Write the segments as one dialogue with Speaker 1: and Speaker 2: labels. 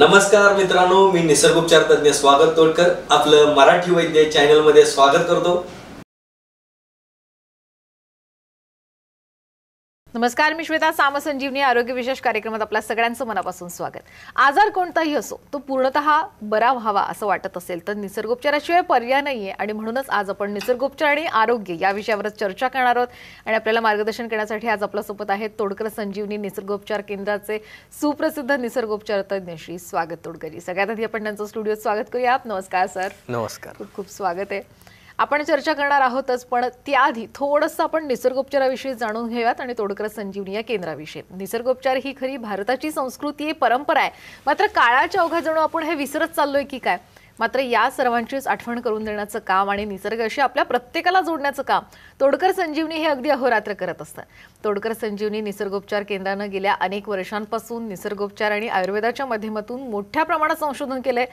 Speaker 1: नमस्कार मित्रांनो मी उपचार तज्ज्ञ स्वागत तोडकर आपलं मराठी वैद्य चॅनलमध्ये
Speaker 2: स्वागत करतो नमस्कार मी श्वेता साम संजीवनी आरोग्य विशेष कार्यक्रमात आपल्या सगळ्यांचं मनापासून स्वागत आजार कोणताही असो तो पूर्णतः बरा व्हावा असं वाटत असेल तर निसर्गोपचाराशिवाय पर्याय नाहीये आणि म्हणूनच आज आपण निसर्गोपचार आणि आरोग्य या विषयावर चर्चा करणार आहोत आणि आपल्याला मार्गदर्शन करण्यासाठी आज आपल्यासोबत आहेत तोडकर संजीवनी निसर्गोपचार केंद्राचे सुप्रसिद्ध निसर्गोपचार तज्ञ श्री स्वागत तोडकरी सगळ्यात आधी आपण त्यांचं स्टुडिओत स्वागत करूया नमस्कार सर
Speaker 3: नमस्कार खूप
Speaker 2: खूप स्वागत आहे आपण चर्चा करणार आहोतच पण त्याआधी थोडंसं आपण निसर्गोपचाराविषयी जाणून घेऊयात आणि तोडकर संजीवनी या केंद्राविषयी निसर्गोपचार ही खरी भारताची संस्कृती परंपरा आहे मात्र काळाच्या अवघा जणू आपण हे विसरत चाललोय की काय मात्र या सर्वांचीच आठवण करून देण्याचं काम आणि निसर्गाशी आपल्या प्रत्येकाला जोडण्याचं काम तोडकर संजीवनी हे अगदी अहोरात्र करत असतं तोडकर संजीवनी निसर्गोपचार केंद्रानं गेल्या अनेक वर्षांपासून निसर्गोपचार आणि आयुर्वेदाच्या माध्यमातून मोठ्या प्रमाणात संशोधन केलंय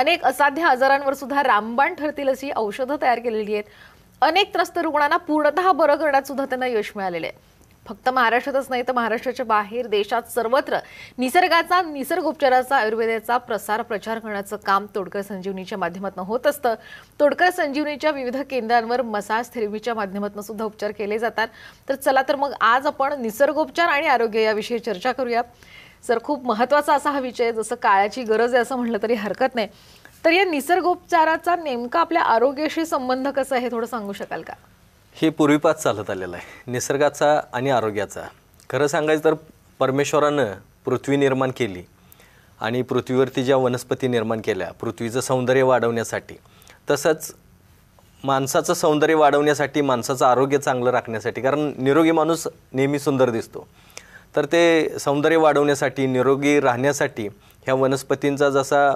Speaker 2: अनेक असाध्य आजारांवर सुद्धा रामबाण ठरतील अशी औषधं तयार केलेली आहेत अनेक त्रस्त रुग्णांना पूर्णतः बरं करण्यात सुद्धा त्यांना यश मिळालेलं आहे फक्त महाराष्ट्रातच नाही तर महाराष्ट्राच्या बाहेर देशात सर्वत्र निसर्गाचा निसर्ग उपचाराचा आयुर्वेदाचा प्रसार प्रचार करण्याचं काम तोडकर संजीवनीच्या माध्यमातून होत असतं तोडकर संजीवनीच्या विविध केंद्रांवर मसाज थेरपीच्या माध्यमातून सुद्धा उपचार केले जातात तर चला तर मग आज आपण निसर्गोपचार आणि आरोग्य याविषयी चर्चा करूया सर खूप महत्त्वाचा असा हा विषय जसं काळाची गरज आहे असं म्हटलं तरी हरकत नाही तर या निसर्गोपचाराचा नेमका आपल्या आरोग्याशी संबंध कसा आहे थोडं सांगू शकाल का
Speaker 3: हे पूर्वीपास चालत आलेलं आहे निसर्गाचा आणि आरोग्याचा खरं सांगायचं तर परमेश्वरानं पृथ्वी निर्माण केली आणि पृथ्वीवरती ज्या वनस्पती निर्माण केल्या पृथ्वीचं सौंदर्य वाढवण्यासाठी तसंच माणसाचं सौंदर्य वाढवण्यासाठी माणसाचं आरोग्य चांगलं राखण्यासाठी कारण निरोगी माणूस नेहमी सुंदर दिसतो तर ते सौंदर्य वाढवण्यासाठी निरोगी राहण्यासाठी ह्या वनस्पतींचा जसा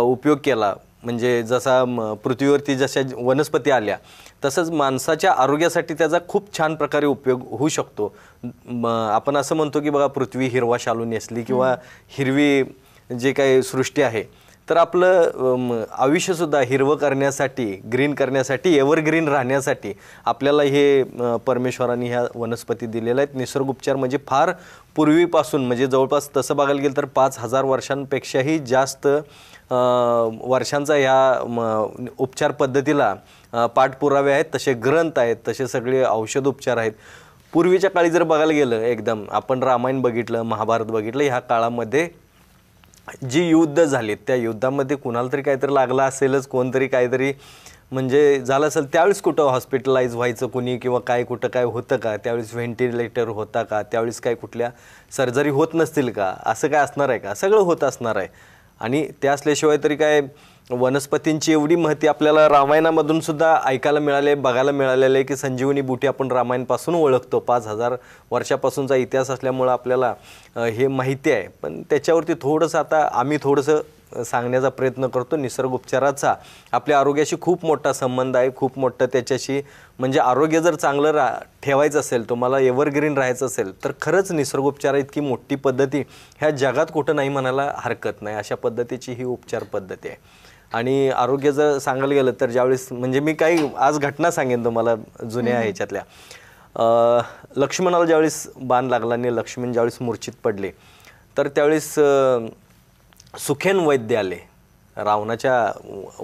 Speaker 3: उपयोग केला म्हणजे जसा म पृथ्वीवरती जशा वनस्पती आल्या तसंच माणसाच्या आरोग्यासाठी त्याचा खूप छान प्रकारे उपयोग होऊ शकतो आपण असं म्हणतो की बघा पृथ्वी हिरवा शालू नेसली किंवा हिरवी जे काही सृष्टी आहे तर आपलं आयुष्यसुद्धा हिरवं करण्यासाठी ग्रीन करण्यासाठी एव्हरग्रीन राहण्यासाठी आपल्याला हे परमेश्वरांनी ह्या वनस्पती दिलेल्या आहेत निसर्गोपचार म्हणजे फार पूर्वीपासून म्हणजे जवळपास तसं बघायला गेलं तर पाच हजार वर्षांपेक्षाही जास्त वर्षांचा ह्या उपचार पद्धतीला पाठपुरावे आहेत तसे ग्रंथ आहेत तसे सगळे औषध उपचार आहेत पूर्वीच्या काळी जर बघायला गेलं एकदम आपण रामायण बघितलं महाभारत बघितलं ह्या काळामध्ये जी युद्ध झाले त्या युद्धामध्ये कुणाला तरी काहीतरी लागलं असेलच कोणतरी काहीतरी म्हणजे झालं असेल त्यावेळेस कुठं हॉस्पिटलाईज व्हायचं कुणी किंवा काय कुठं काय होतं का त्यावेळेस व्हेंटिलेटर होता का त्यावेळेस काय कुठल्या सर्जरी होत नसतील का असं काय असणार आहे का सगळं होत असणार आहे आणि त्या असल्याशिवाय तरी काय वनस्पतींची एवढी महती आपल्याला रामायणामधून सुद्धा ऐकायला मिळाले बघायला मिळालेले आहे की संजीवनी बुटी आपण रामायणपासून ओळखतो पाच हजार वर्षापासूनचा इतिहास असल्यामुळं आपल्याला हे माहिती आहे पण त्याच्यावरती थोडंसं आता आम्ही थोडंसं सांगण्याचा प्रयत्न करतो निसर्गोपचाराचा आपल्या आरोग्याशी खूप मोठा संबंध आहे खूप मोठं त्याच्याशी म्हणजे आरोग्य जर चांगलं रा ठेवायचं असेल तुम्हाला एव्हरग्रीन राहायचं असेल तर खरंच निसर्गोपचार इतकी मोठी पद्धती ह्या जगात कुठं नाही म्हणायला हरकत नाही अशा पद्धतीची ही उपचार पद्धती आहे आणि आरोग्य जर सांगायला गेलं तर ज्यावेळेस म्हणजे मी काही आज घटना सांगेन तुम्हाला जुन्या ह्याच्यातल्या लक्ष्मणाला ज्यावेळेस बाण लागला आणि लक्ष्मण ज्यावेळेस मूर्छित पडले तर त्यावेळेस सुखेन वैद्य आले रावणाच्या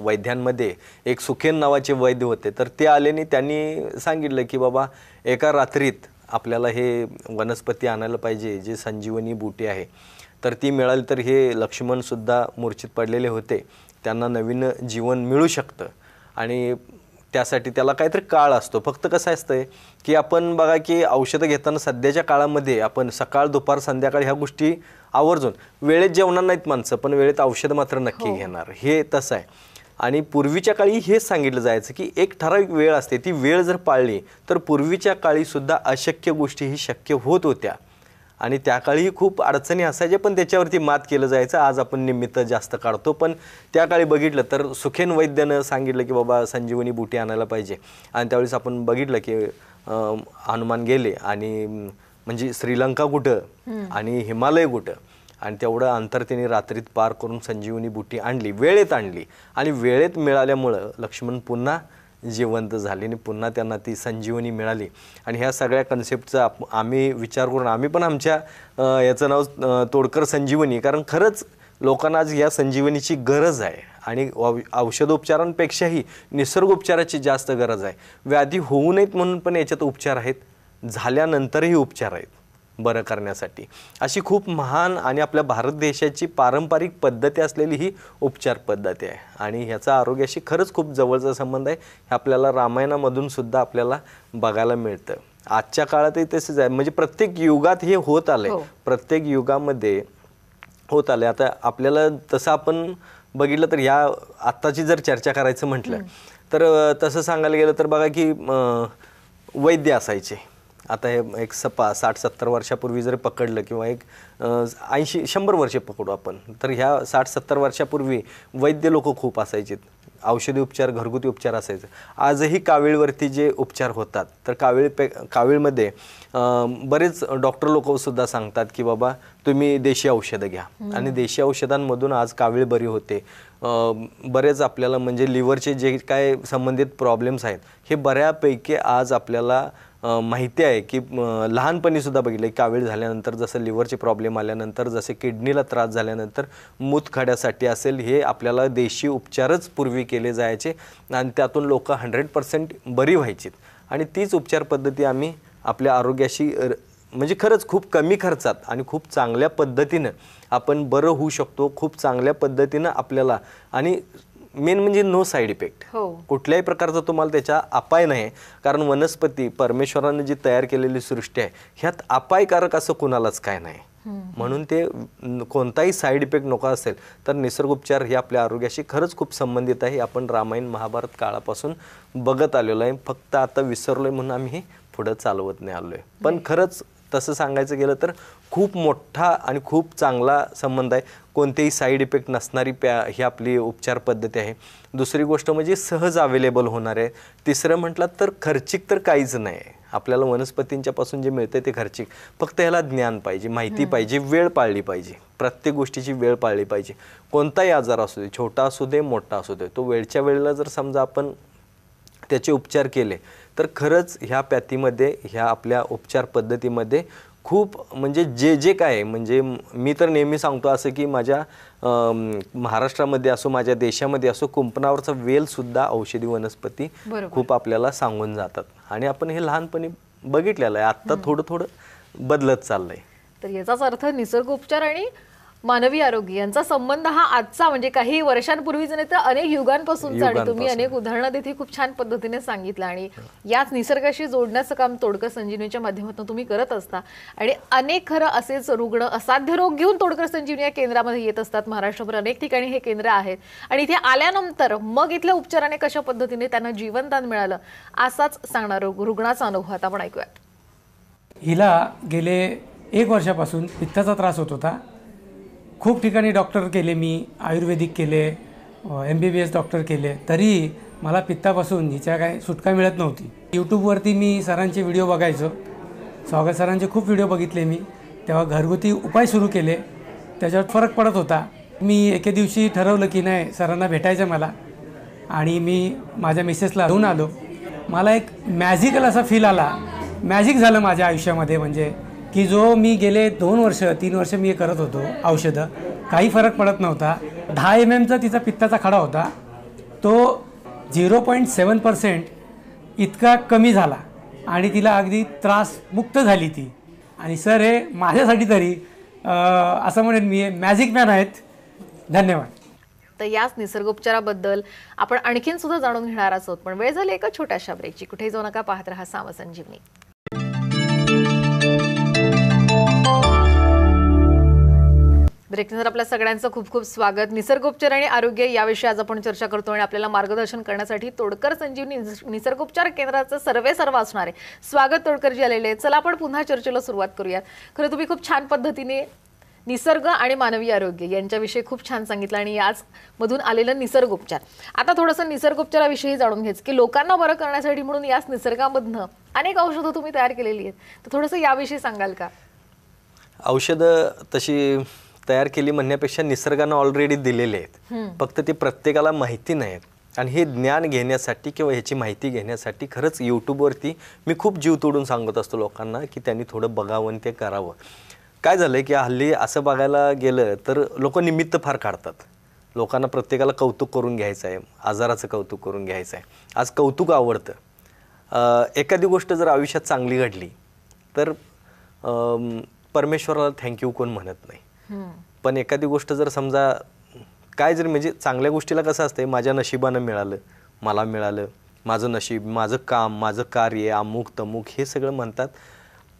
Speaker 3: वैद्यांमध्ये एक सुखेन नावाचे वैद्य होते तर ते आले आणि त्यांनी सांगितलं की बाबा एका रात्रीत आपल्याला हे वनस्पती आणायला पाहिजे जे संजीवनी बुटी आहे तर ती मिळाली तर हे लक्ष्मणसुद्धा मूर्छित पडलेले होते त्यांना नवीन जीवन मिळू शकतं आणि त्यासाठी त्याला काहीतरी काळ असतो फक्त कसं आहे की आपण बघा की औषधं घेताना सध्याच्या काळामध्ये आपण सकाळ दुपार संध्याकाळ ह्या गोष्टी आवर्जून वेळेत जेवणार नाहीत माणसं पण वेळेत औषध मात्र नक्की हो. घेणार हे तसं आहे आणि पूर्वीच्या काळी हेच सांगितलं जायचं की एक ठराविक वेळ असते ती वेळ जर पाळली तर पूर्वीच्या काळीसुद्धा अशक्य गोष्टी ही शक्य होत होत्या आणि त्या काळी खूप अडचणी असायच्या पण त्याच्यावरती मात केलं जायचं आज आपण निमित्त जास्त काढतो पण त्या काळी बघितलं तर सुखेन वैद्यानं सांगितलं की बाबा संजीवनी बुटी आणायला पाहिजे आणि त्यावेळेस आपण बघितलं की हनुमान गेले आणि म्हणजे श्रीलंका कुठं आणि हिमालय कुठं आणि तेवढं अंतर त्यांनी रात्रीत पार करून संजीवनी बुटी आणली वेळेत आणली आणि वेळेत मिळाल्यामुळं लक्ष्मण पुन्हा जिवंत झाली आणि पुन्हा त्यांना ती संजीवनी मिळाली आणि ह्या सगळ्या कन्सेप्टचा आप आम्ही विचार करून आम्ही पण आमच्या याचं नाव तोडकर संजीवनी कारण खरंच लोकांना आज या संजीवनीची गरज आहे आणि औषधोपचारांपेक्षाही निसर्गोपचाराची जास्त गरज आहे व्याधी होऊ नयेत म्हणून पण याच्यात उपचार आहेत झाल्यानंतरही उपचार आहेत बरं करण्यासाठी अशी खूप महान आणि आपल्या भारत देशाची पारंपरिक पद्धती असलेली ही उपचार पद्धती आहे आणि ह्याचा आरोग्याशी खरंच खूप जवळचा संबंध आहे हे आपल्याला रामायणामधून सुद्धा आपल्याला बघायला मिळतं आजच्या काळातही तसंच आहे म्हणजे प्रत्येक युगात हे होत आलं आहे हो. प्रत्येक युगामध्ये होत आलं आता आपल्याला तसं आपण बघितलं तर ह्या आत्ताची जर चर्चा करायचं म्हटलं तर तसं सांगायला गेलं तर बघा की वैद्य असायचे आता हे एक सपा साठ सत्तर वर्षापूर्वी जर पकडलं किंवा एक ऐंशी शंभर वर्षे पकडू आपण तर ह्या साठ सत्तर वर्षापूर्वी वैद्य लोक खूप असायचे औषधी उपचार घरगुती उपचार असायचे आजही कावीळवरती जे उपचार होतात तर कावीळ पे कावीळमध्ये बरेच डॉक्टर लोकसुद्धा सांगतात की बाबा तुम्ही देशी औषधं घ्या आणि देशी औषधांमधून आज कावीळ बरी होते बरेच आपल्याला म्हणजे लिव्हरचे जे काय संबंधित प्रॉब्लेम्स आहेत हे बऱ्यापैकी आज आपल्याला माहिती आहे की लहानपणीसुद्धा बघितलं आहे कावीळ झाल्यानंतर जसं लिव्हरचे प्रॉब्लेम आल्यानंतर जसे किडनीला त्रास झाल्यानंतर मूतखाड्यासाठी असेल हे आपल्याला देशी उपचारच पूर्वी केले जायचे आणि त्यातून लोक हंड्रेड पर्सेंट बरी व्हायची आणि तीच उपचार पद्धती आम्ही आपल्या आरोग्याशी म्हणजे खरंच खूप कमी खर्चात आणि खूप चांगल्या पद्धतीनं आपण बरं होऊ शकतो खूप चांगल्या पद्धतीनं आपल्याला आणि मेन म्हणजे नो साईड इफेक्ट हो. कुठल्याही प्रकारचा तुम्हाला त्याच्या अपाय नाही कारण वनस्पती परमेश्वराने जी तयार केलेली सृष्टी आहे ह्यात अपायकारक असं कुणालाच काय नाही म्हणून ते कोणताही साईड इफेक्ट नको असेल तर निसर्गोपचार हे आपल्या आरोग्याशी खरंच खूप संबंधित आहे आपण रामायण महाभारत काळापासून बघत आलेलो आहे फक्त आता विसरलोय म्हणून आम्ही हे पुढं चालवत नाही आलोय पण खरंच तसं सांगायचं गेलं तर खूप मोठा आणि खूप चांगला संबंध आहे कोणतेही साईड इफेक्ट नसणारी प्या ही आपली उपचार पद्धती आहे दुसरी गोष्ट म्हणजे सहज अवेलेबल होणार आहे तिसरं म्हटलं तर खर्चिक तर काहीच नाही आपल्याला वनस्पतींच्यापासून जे मिळते ते खर्चिक फक्त ह्याला ज्ञान पाहिजे माहिती पाहिजे वेळ पाळली पाहिजे प्रत्येक गोष्टीची वेळ पाळली पाहिजे कोणताही आजार असू दे छोटा असू दे मोठा असू दे तो वेळच्या वेळेला जर समजा आपण त्याचे उपचार केले तर खरंच ह्या पॅथीमध्ये ह्या आपल्या उपचार पद्धतीमध्ये खूप म्हणजे जे जे काय म्हणजे मी तर नेहमी सांगतो असं की माझ्या महाराष्ट्रामध्ये असो माझ्या देशामध्ये असो कुंपणावरचा वेलसुद्धा औषधी वनस्पती खूप आपल्याला सांगून जातात आणि आपण हे लहानपणी बघितलेलं आहे आत्ता थोडं थोडं बदलत चाललंय
Speaker 2: तर याचाच अर्थ निसर्गोपचार आणि मानवी आरोग्य यांचा संबंध हा आजचा म्हणजे काही वर्षांपूर्वीच नाही तर अनेक युगांपासूनचा आणि तुम्ही अनेक उदाहरणं तिथे खूप छान पद्धतीने सांगितलं आणि याच निसर्गाशी जोडण्याचं काम तोडकर संजीवनीच्या माध्यमातून तुम्ही करत असता आणि अनेक खरं असेच रुग्ण असाध्य रोग घेऊन तोडकर संजीवनी या केंद्रामध्ये येत असतात महाराष्ट्रभर अनेक ठिकाणी हे केंद्र आहेत आणि इथे आल्यानंतर मग इथल्या उपचाराने कशा पद्धतीने त्यांना जीवनदान मिळालं असाच सांगणार रुग्णाचा अनुभव आता आपण ऐकूयात
Speaker 1: हिला गेले एक वर्षापासून पित्ताचा त्रास होत होता खूप ठिकाणी डॉक्टर केले मी आयुर्वेदिक केले M B B S doctor केले तरी मला पित्तापासून हिच्या काही सुटका मिळत नव्हती यूट्यूबवरती मी सरांचे व्हिडिओ बघायचो स्वागत सरांचे खूप व्हिडिओ बघितले मी तेव्हा घरगुती उपाय सुरू केले त्याच्यावर फरक पडत होता मी एके दिवशी ठरवलं की नाही सरांना भेटायचं मला आणि मी माझ्या मिसेसला घेऊन आलो मला एक मॅजिकल असा फील आला मॅजिक झालं माझ्या आयुष्यामध्ये म्हणजे की जो मी गेले दोन वर्ष तीन वर्ष मी करत होतो औषधं काही फरक पडत नव्हता दहा एम एमचा तिचा पित्ताचा खडा होता तो झिरो पॉईंट सेवन पर्सेंट इतका कमी झाला आणि तिला अगदी त्रास मुक्त झाली ती आणि सर हे माझ्यासाठी तरी असं म्हणेन मी मॅजिक मॅन आहेत धन्यवाद
Speaker 2: तर याच निसर्गोपचाराबद्दल आपण आणखीन सुद्धा जाणून घेणार आहोत पण वेळ झाली एका छोट्याशा ब्रेकची कुठेही जाऊ नका पाहत राहा सामसंजीवनी ब्रेकनंतर आपल्या सगळ्यांचं खूप खूप स्वागत निसर्गोपचार आणि आरोग्य याविषयी आज आपण चर्चा करतो आणि आपल्याला मार्गदर्शन करण्यासाठी तोडकर संजीवनी निसर्गोपचार केंद्राचं सर्वे सर्व असणार आहे स्वागत तोडकरजी आलेले चला आपण पुन्हा चर्चेला सुरुवात करूयात खरं तुम्ही खूप छान पद्धतीने निसर्ग आणि मानवी आरोग्य यांच्याविषयी खूप छान सांगितलं आणि आज मधून आलेलं निसर्गोपचार आता थोडंसं निसर्गोपचाराविषयी जाणून घ्यायचं की लोकांना बरं करण्यासाठी म्हणून याच निसर्गामधनं अनेक औषधं तुम्ही तयार केलेली आहेत तर थोडंसं याविषयी सांगाल का
Speaker 3: औषधं तशी तयार केली म्हणण्यापेक्षा निसर्गानं ऑलरेडी दिलेले आहेत फक्त ते प्रत्येकाला माहिती नाही आणि हे ज्ञान घेण्यासाठी किंवा ह्याची माहिती घेण्यासाठी खरंच यूट्यूबवरती मी खूप जीव तोडून सांगत असतो लोकांना की त्यांनी थोडं बघावं आणि ते करावं काय झालं की हल्ली असं बघायला गेलं तर लोक निमित्त फार काढतात लोकांना प्रत्येकाला कौतुक करून घ्यायचं आहे आजाराचं कौतुक करून घ्यायचं आहे आज कौतुक आवडतं एखादी गोष्ट जर आयुष्यात चांगली घडली तर परमेश्वराला थँक्यू कोण म्हणत नाही पण एखादी गोष्ट जर समजा काय जर म्हणजे चांगल्या गोष्टीला कसं असतंय माझ्या नशिबानं मिळालं मला मिळालं माझं नशीब माझं काम माझं कार्य अमुक तमुक हे सगळं म्हणतात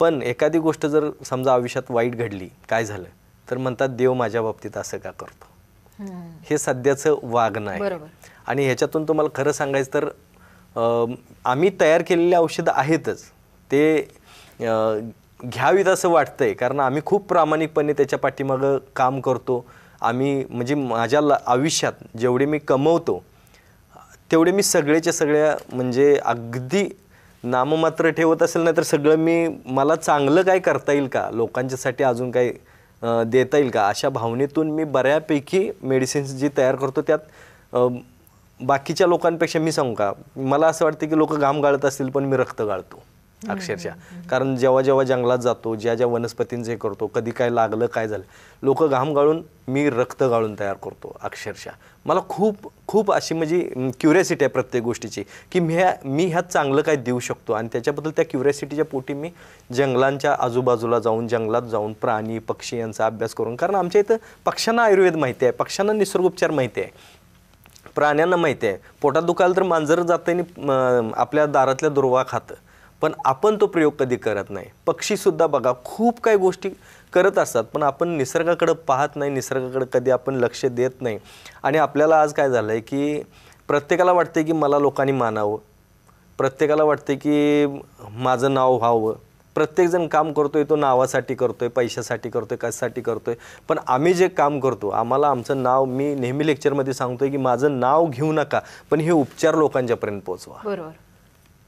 Speaker 3: पण एखादी गोष्ट जर समजा आयुष्यात वाईट घडली काय झालं तर म्हणतात देव माझ्या बाबतीत असं का करतो हे सध्याचं वागणं आहे आणि ह्याच्यातून तुम्हाला खरं सांगायचं तर आम्ही तयार केलेले औषधं आहेतच ते घ्यावीत असं वाटतंय कारण आम्ही खूप प्रामाणिकपणे त्याच्या पाठीमागं काम करतो आम्ही म्हणजे माझ्या ल आयुष्यात जेवढे मी कमवतो तेवढे मी सगळेच्या सगळ्या म्हणजे अगदी नाममात्र ठेवत असेल नाही तर सगळं मी मला चांगलं काय करता येईल का लोकांच्यासाठी अजून काही देता येईल का अशा भावनेतून मी बऱ्यापैकी मेडिसिन्स जी तयार करतो त्यात बाकीच्या लोकांपेक्षा मी सांगू का मला असं वाटतं की लोक घाम गाळत असतील पण मी रक्त गाळतो अक्षरशः कारण जेव्हा जेव्हा जंगलात जातो ज्या ज्या वनस्पतींचे हे करतो कधी काय लागलं काय झालं लोक घाम गाळून मी रक्त गाळून तयार करतो अक्षरशः मला खूप खूप अशी म्हणजे क्युरियासिटी आहे प्रत्येक गोष्टीची की मी ह्या मी ह्यात चांगलं काय देऊ शकतो आणि त्याच्याबद्दल त्या क्युरियासिटीच्या पोटी मी जंगलांच्या आजूबाजूला जाऊन जंगलात जाऊन प्राणी पक्षी यांचा अभ्यास करून कारण आमच्या इथं पक्ष्यांना आयुर्वेद माहिती आहे पक्ष्यांना निसर्गोपचार माहिती आहे प्राण्यांना माहिती आहे पोटात दुखायला तर मांजर जातं आणि आपल्या दारातल्या दुर्वा खातं पण आपण तो प्रयोग कधी करत नाही पक्षीसुद्धा बघा खूप काही गोष्टी करत असतात पण आपण निसर्गाकडं पाहत नाही निसर्गाकडे कधी आपण लक्ष देत नाही आणि आपल्याला आज काय झालं आहे की प्रत्येकाला वाटते की मला लोकांनी मानावं प्रत्येकाला वाटते की माझं नाव व्हावं प्रत्येकजण काम करतोय तो नावासाठी करतोय पैशासाठी करतोय कशासाठी करतोय पण आम्ही जे काम करतो आम्हाला आमचं नाव मी नेहमी लेक्चरमध्ये आहे की माझं नाव घेऊ नका पण हे उपचार लोकांच्यापर्यंत पोहोचवा बरोबर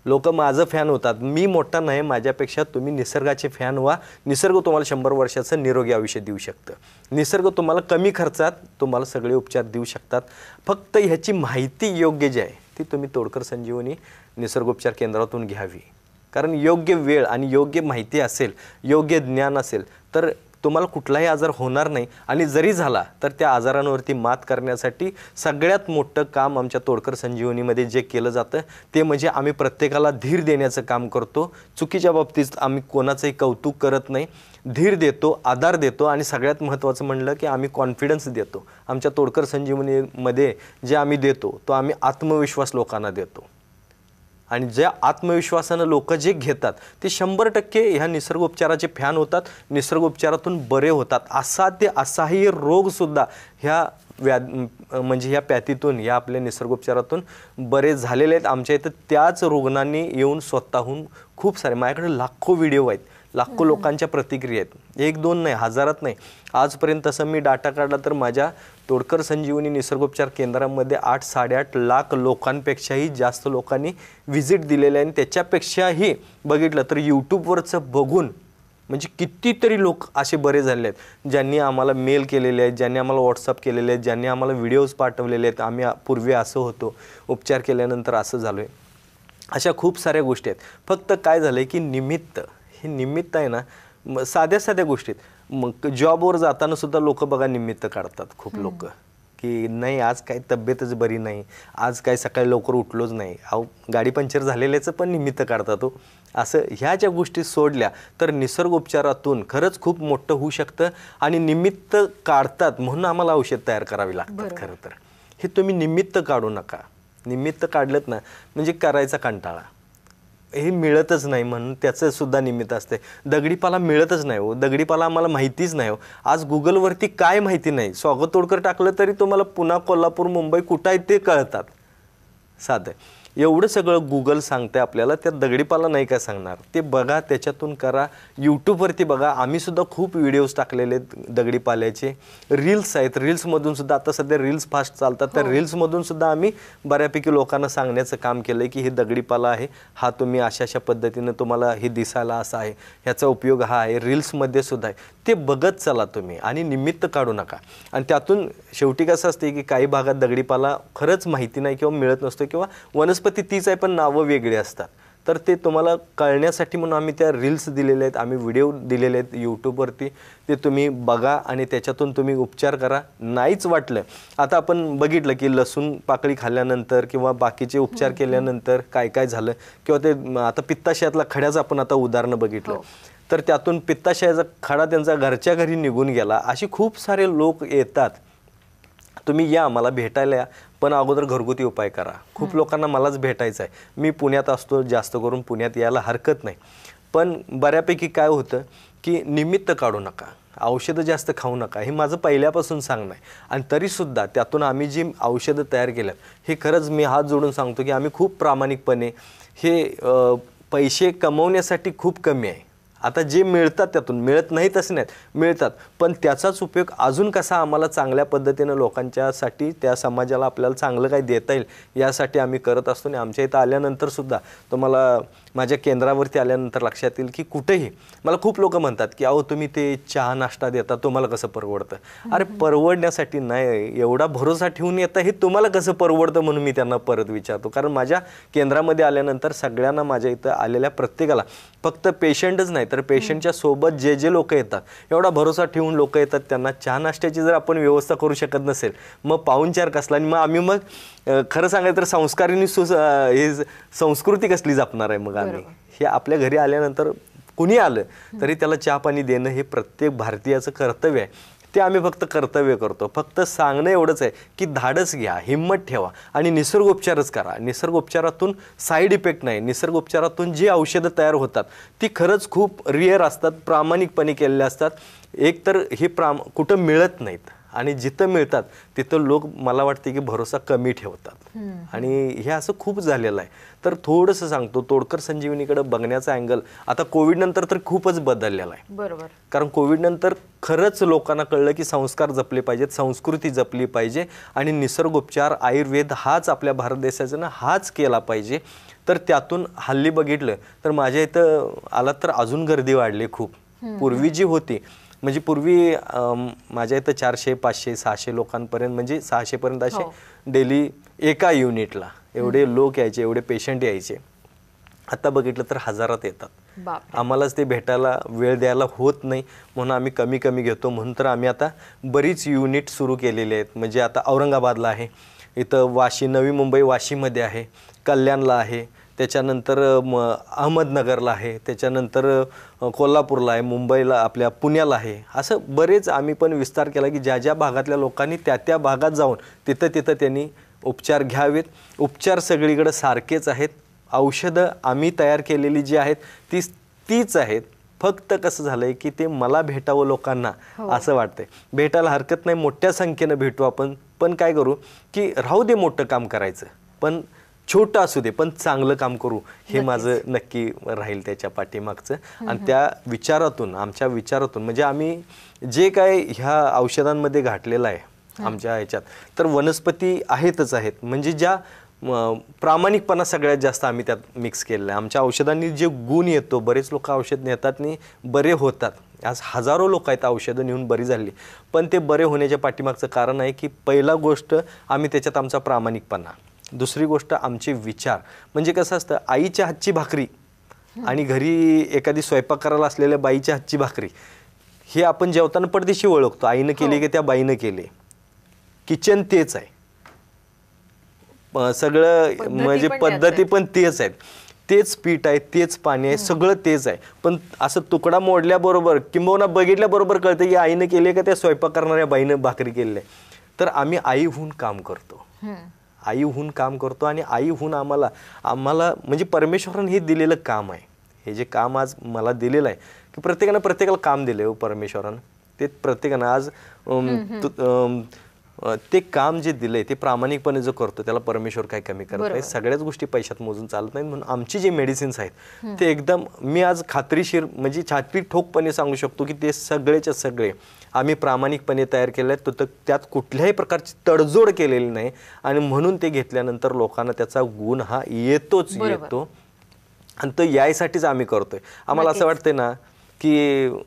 Speaker 3: लोक माझं फॅन होतात मी मोठा नाही माझ्यापेक्षा तुम्ही निसर्गाचे फॅन व्हा निसर्ग तुम्हाला शंभर वर्षाचं निरोगी आयुष्य देऊ शकतं निसर्ग तुम्हाला कमी खर्चात तुम्हाला सगळे उपचार देऊ शकतात फक्त ह्याची माहिती योग्य जी आहे ती तुम्ही तोडकर संजीवनी निसर्गोपचार केंद्रातून घ्यावी कारण योग्य वेळ आणि योग्य माहिती असेल योग्य ज्ञान असेल तर तुम्हाला कुठलाही आजार होणार नाही आणि जरी झाला तर त्या आजारांवरती मात करण्यासाठी सगळ्यात मोठं काम आमच्या तोडकर संजीवनीमध्ये जे केलं जातं ते म्हणजे आम्ही प्रत्येकाला धीर देण्याचं काम करतो चुकीच्या बाबतीत आम्ही कोणाचंही कौतुक करत नाही धीर देतो आधार देतो आणि सगळ्यात महत्त्वाचं म्हणलं की आम्ही कॉन्फिडन्स देतो आमच्या तोडकर संजीवनीमध्ये जे आम्ही देतो तो आम्ही आत्मविश्वास लोकांना देतो आणि ज्या आत्मविश्वासानं लोक जे घेतात ते शंभर टक्के ह्या निसर्गोपचाराचे फॅन होतात निसर्गोपचारातून बरे होतात असा ते असाही रोगसुद्धा ह्या व्या म्हणजे ह्या पॅथीतून या आपल्या निसर्गोपचारातून बरे झालेले आहेत आमच्या इथं त्याच रुग्णांनी येऊन स्वतःहून खूप सारे माझ्याकडे लाखो व्हिडिओ आहेत लाखो लोकांच्या प्रतिक्रिया आहेत एक दोन नाही हजारात नाही आजपर्यंत तसं मी डाटा काढला तर माझ्या तोडकर संजीवनी निसर्गोपचार केंद्रामध्ये आठ साडेआठ लाख लोकांपेक्षाही जास्त लोकांनी व्हिजिट दिलेले आणि त्याच्यापेक्षाही बघितलं तर यूट्यूबवरचं बघून म्हणजे कितीतरी लोक असे बरे झाले आहेत ज्यांनी आम्हाला मेल केलेले आहेत ज्यांनी आम्हाला व्हॉट्सअप केलेले आहेत ज्यांनी आम्हाला व्हिडिओज पाठवलेले आहेत आम्ही पूर्वी असं होतो उपचार केल्यानंतर असं झालो आहे अशा खूप साऱ्या गोष्टी आहेत फक्त काय झालं आहे की निमित्त हे निमित्त आहे ना मग साध्या साध्या गोष्टीत मग जॉबवर जाताना सुद्धा लोक बघा निमित्त काढतात खूप लोक की नाही आज काय तब्येतच बरी नाही आज काय सकाळी लवकर उठलोच नाही अहो गाडी पंक्चर झालेल्याचं पण निमित्त काढतात हो असं ह्या ज्या गोष्टी सोडल्या तर निसर्गोपचारातून खरंच खूप मोठं होऊ शकतं आणि निमित्त काढतात म्हणून आम्हाला औषध तयार करावी लागतात खरं तर हे तुम्ही निमित्त काढू नका निमित्त काढलंत ना म्हणजे करायचा कंटाळा हे मिळतच नाही म्हणून त्याचं सुद्धा निमित्त असते दगडीपाला मिळतच नाही हो दगडीपाला आम्हाला माहितीच नाही हो आज गुगलवरती काय माहिती नाही स्वागत तोडकर टाकलं तरी तुम्हाला पुन्हा कोल्हापूर मुंबई कुठं आहे ते कळतात साधं एवढं सगळं गुगल सांगते आपल्याला त्या दगडीपाला नाही काय सांगणार ते बघा त्याच्यातून करा यूट्यूबवरती बघा आम्हीसुद्धा खूप व्हिडिओज टाकलेले आहेत दगडीपाल्याचे रील्स आहेत रील्समधून सुद्धा आता सध्या रील्स फास्ट चालतात त्या रील्समधून हो. सुद्धा आम्ही बऱ्यापैकी लोकांना सांगण्याचं काम केलं आहे की हे दगडीपाला आहे हा तुम्ही अशा अशा पद्धतीनं तुम्हाला हे दिसायला असा आहे ह्याचा उपयोग हा आहे रील्समध्ये सुद्धा आहे ते बघत चला तुम्ही आणि निमित्त काढू नका आणि त्यातून शेवटी कसं असते की काही भागात दगडीपाला खरंच माहिती नाही किंवा मिळत नसतो किंवा वनस्पती वनस्पती तीच आहे पण नावं वेगळी असतात तर ते तुम्हाला कळण्यासाठी म्हणून आम्ही त्या रील्स दिलेल्या आहेत आम्ही व्हिडिओ दिलेले आहेत यूट्यूबवरती ते तुम्ही बघा आणि त्याच्यातून तुम्ही उपचार करा नाहीच वाटलं आता आपण बघितलं की लसूण पाकळी खाल्ल्यानंतर किंवा बाकीचे उपचार केल्यानंतर काय काय झालं किंवा ते आता पित्ताशयातला खड्याचं आपण आता उदाहरणं बघितलं हो. तर त्यातून पित्ताशयाचा खडा त्यांचा घरच्या घरी निघून गेला असे खूप सारे लोक येतात तुम्ही या मला भेटायला पण अगोदर घरगुती उपाय करा खूप लोकांना मलाच भेटायचं आहे मी पुण्यात असतो जास्त करून पुण्यात यायला हरकत नाही पण बऱ्यापैकी काय होतं की निमित्त काढू नका औषधं जास्त खाऊ नका हे माझं पहिल्यापासून सांगणं आहे आणि तरीसुद्धा त्यातून आम्ही जी औषधं तयार केल्यात हे खरंच मी हात जोडून सांगतो की आम्ही खूप प्रामाणिकपणे हे पैसे कमवण्यासाठी खूप कमी आहे आता जे मिळतात त्यातून मिळत नाहीत असण्यात नाहीत मिळतात पण त्याचाच उपयोग अजून कसा आम्हाला चांगल्या पद्धतीनं लोकांच्यासाठी त्या समाजाला आपल्याला चांगलं काही देता येईल यासाठी आम्ही करत असतो आणि आमच्या इथं आल्यानंतरसुद्धा तुम्हाला माझ्या केंद्रावरती आल्यानंतर लक्षात येईल की कुठेही मला खूप लोक म्हणतात की अहो तुम्ही ते चहा नाश्ता देता तुम्हाला कसं परवडतं अरे परवडण्यासाठी नाही एवढा भरोसा ठेवून येतं हे तुम्हाला कसं परवडतं म्हणून मी त्यांना परत विचारतो कारण माझ्या केंद्रामध्ये आल्यानंतर सगळ्यांना माझ्या इथं आलेल्या प्रत्येकाला फक्त पेशंटच नाहीत तर पेशंटच्या सोबत जे जे लोक येतात एवढा भरोसा ठेवून लोक येतात त्यांना चहा नाश्त्याची जर आपण व्यवस्था करू शकत नसेल मग चार कसला आणि मग आम्ही मग खरं सांगायचं तर संस्कारांनी सु हे संस्कृती कसली जपणार आहे मग आम्ही हे आपल्या घरी आल्यानंतर कुणी आलं तरी त्याला चहा पाणी देणं हे प्रत्येक भारतीयाचं कर्तव्य आहे ते आम्ही फक्त कर्तव्य करतो फक्त सांगणं एवढंच आहे की धाडस घ्या हिंमत ठेवा आणि निसर्गोपचारच करा निसर्गोपचारातून साईड इफेक्ट नाही निसर्गोपचारातून जी औषधं तयार होतात ती खरंच खूप रिअर असतात प्रामाणिकपणे केलेल्या असतात एकतर हे प्राम कुठं मिळत नाहीत आणि जिथं मिळतात तिथं लोक मला वाटते की भरोसा कमी ठेवतात आणि हे असं खूप झालेलं आहे तर थोडंसं सांगतो तोडकर संजीवनीकडे बघण्याचा अँगल आता कोविड नंतर तर खूपच बदललेला आहे बरोबर कारण कोविड नंतर खरंच लोकांना कळलं की संस्कार जपले पाहिजेत संस्कृती जपली पाहिजे आणि निसर्गोपचार आयुर्वेद हाच आपल्या भारत देशाचा ना हाच केला पाहिजे तर त्यातून हल्ली बघितलं तर माझ्या इथं आलात तर अजून गर्दी वाढली खूप पूर्वी जी होती म्हणजे पूर्वी माझ्या इथं चारशे पाचशे सहाशे लोकांपर्यंत म्हणजे सहाशेपर्यंत असे हो. डेली एका युनिटला एवढे लोक यायचे एवढे पेशंट यायचे आता बघितलं तर हजारात येतात आम्हालाच ते भेटायला वेळ द्यायला होत नाही म्हणून आम्ही कमी कमी घेतो म्हणून तर आम्ही आता बरीच युनिट सुरू केलेले आहेत म्हणजे आता औरंगाबादला आहे इथं वाशी नवी मुंबई वाशीमध्ये आहे कल्याणला आहे त्याच्यानंतर म अहमदनगरला आहे त्याच्यानंतर कोल्हापूरला आहे मुंबईला आपल्या पुण्याला आहे असं बरेच आम्ही पण विस्तार केला की ज्या ज्या भागातल्या लोकांनी त्या त्या भागात जाऊन तिथं तिथं त्यांनी उपचार घ्यावेत उपचार सगळीकडं सारखेच आहेत औषधं आम्ही तयार केलेली जी आहेत ती तीच आहेत फक्त कसं झालं आहे की ते मला भेटावं लोकांना हो. असं वाटतंय भेटायला हरकत नाही मोठ्या संख्येनं भेटू आपण पण काय करू की राहू दे मोठं काम करायचं पण छोटं असू दे पण चांगलं काम करू हे माझं नक्की राहील त्याच्या पाठीमागचं आणि त्या विचारातून आमच्या विचारातून म्हणजे आम्ही जे काय ह्या औषधांमध्ये घाटलेलं आहे आमच्या ह्याच्यात तर वनस्पती आहेतच आहेत म्हणजे ज्या प्रामाणिकपणा सगळ्यात जास्त आम्ही त्यात मिक्स केलेलं आहे आमच्या औषधांनी जे गुण येतो बरेच लोक औषध नेतात आणि बरे होतात आज हजारो लोक आहेत औषधं नेऊन बरी झाली पण ते बरे होण्याच्या पाठीमागचं कारण आहे की पहिला गोष्ट आम्ही त्याच्यात आमचा प्रामाणिकपणा दुसरी गोष्ट आमचे विचार म्हणजे कसं असतं आईच्या हातची भाकरी आणि घरी एखादी स्वयंपाक करायला असलेल्या बाईच्या हातची भाकरी हे आपण जेवताना पडदेशी ओळखतो आईनं केली हो. की त्या बाईनं केले किचन तेच आहे सगळं म्हणजे पद्धती पण तेच आहेत तेच पीठ आहे तेच पाणी आहे सगळं तेच आहे पण असं तुकडा मोडल्याबरोबर किंबहुना बघितल्याबरोबर कळतं की आईनं केले का त्या स्वयंपाक करणाऱ्या बाईनं भाकरी केली आहे तर आम्ही आईहून काम करतो आईहून काम करतो आणि आईहून आम्हाला आम्हाला म्हणजे परमेश्वरानं हे दिलेलं काम आहे हे जे काम आज मला दिलेलं आहे की प्रत्येकानं प्रत्येकाला काम दिलं आहे हो परमेश्वरानं ते प्रत्येकानं आज ते काम जे दिले ते प्रामाणिकपणे जो करतो त्याला परमेश्वर काय कमी करत नाही सगळ्याच गोष्टी पैशात मोजून चालत नाही म्हणून आमची जे मेडिसिन्स आहेत ते एकदम मी आज खात्रीशीर म्हणजे छाती ठोकपणे सांगू शकतो की ते सगळेच्या सगळे आम्ही प्रामाणिकपणे तयार केले आहेत तर त्यात कुठल्याही प्रकारची तडजोड केलेली नाही आणि म्हणून ते घेतल्यानंतर लोकांना त्याचा गुण हा येतोच येतो आणि तो यायसाठीच आम्ही करतोय आम्हाला असं वाटतंय ना की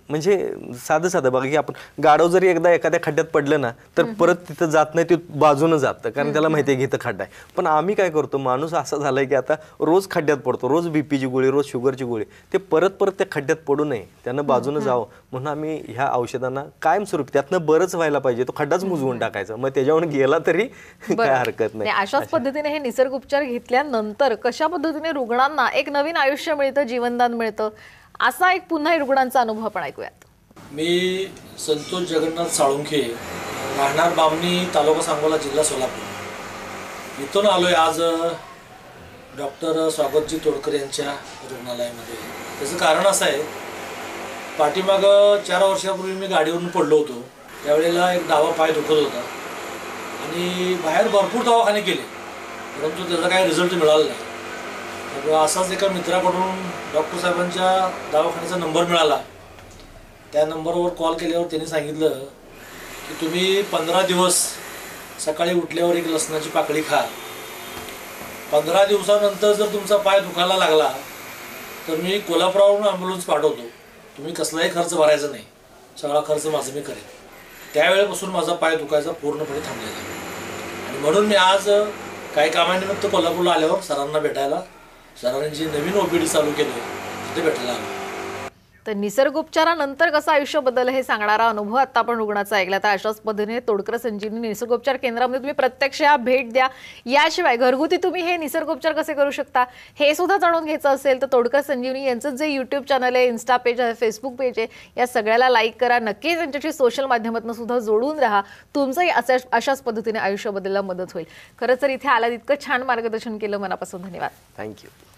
Speaker 3: म्हणजे साधं साधं बघा की आपण गाडव जरी एकदा एखाद्या खड्ड्यात पडलं ना तर परत तिथं जात नाही ते बाजूनं जातं कारण त्याला माहिती आहे घेतं खड्डा आहे पण आम्ही काय करतो माणूस असा झालाय की आता रोज खड्ड्यात पडतो रोज बीपीची गोळी रोज शुगरची गोळी ते परत परत त्या खड्ड्यात पडू नये त्यानं बाजूनं जावं म्हणून आम्ही ह्या औषधांना कायमस्वरूपी त्यातनं बरंच व्हायला पाहिजे तो खड्डाच मुजवून टाकायचा मग त्याच्यावर गेला तरी काय हरकत नाही अशाच
Speaker 2: पद्धतीने हे निसर्ग उपचार घेतल्यानंतर कशा पद्धतीने रुग्णांना एक नवीन आयुष्य मिळतं जीवनदान मिळतं असा एक पुन्हा रुग्णांचा अनुभव आपण ऐकूयात
Speaker 1: मी संतोष जगन्नाथ साळुंखे राहणार बामणी तालुका सांगोला जिल्हा सोलापूर इथून आलोय आज डॉक्टर स्वागतजी तोडकर यांच्या रुग्णालयामध्ये त्याचं कारण असं आहे पाठीमाग चार वर्षापूर्वी मी गाडीवरून पडलो होतो त्यावेळेला एक दावा पाय दुखत होता आणि बाहेर भरपूर दवाखाने केले परंतु त्याचा काही रिझल्ट मिळाला नाही असाच एका मित्राकडून डॉक्टर साहेबांच्या दवाखान्याचा नंबर मिळाला त्या नंबरवर कॉल केल्यावर त्यांनी सांगितलं की तुम्ही पंधरा दिवस सकाळी उठल्यावर एक लसणाची पाकळी खा पंधरा दिवसानंतर जर तुमचा पाय दुखायला लागला तर मी कोल्हापुरावरून ॲम्ब्युलन्स पाठवतो तुम्ही कसलाही खर्च भरायचा नाही सगळा खर्च माझा मी करेन त्यावेळेपासून माझा पाय दुखायचा पूर्णपणे थांबलेला आणि म्हणून मी आज काही कामानिमित्त कोल्हापूरला आल्यावर सरांना भेटायला जे नवीन ओपीडी चालू केली तिथे भेटायला आम्ही
Speaker 2: तर निसर्गोपचारानंतर कसं आयुष्य बदल हे सांगणारा अनुभव आता आपण रुग्णाचा ऐकला तर अशाच पद्धतीने तोडकर संजीवनी निसर्गोपचार केंद्रामध्ये तुम्ही प्रत्यक्ष या भेट द्या याशिवाय घरगुती तुम्ही हे निसर्गोपचार कसे करू शकता हे सुद्धा जाणून घ्यायचं असेल तर तोडकर संजीवनी यांचं जे यूट्यूब चॅनल आहे इन्स्टा पेज आहे फेसबुक पेज आहे या सगळ्याला लाईक करा नक्कीच त्यांच्याशी सोशल माध्यमातून सुद्धा जोडून राहा तुमचंही अशा अशाच पद्धतीने आयुष्य बदलला मदत होईल खरं तर इथे आला इतकं छान मार्गदर्शन केलं मनापासून धन्यवाद
Speaker 3: थँक्यू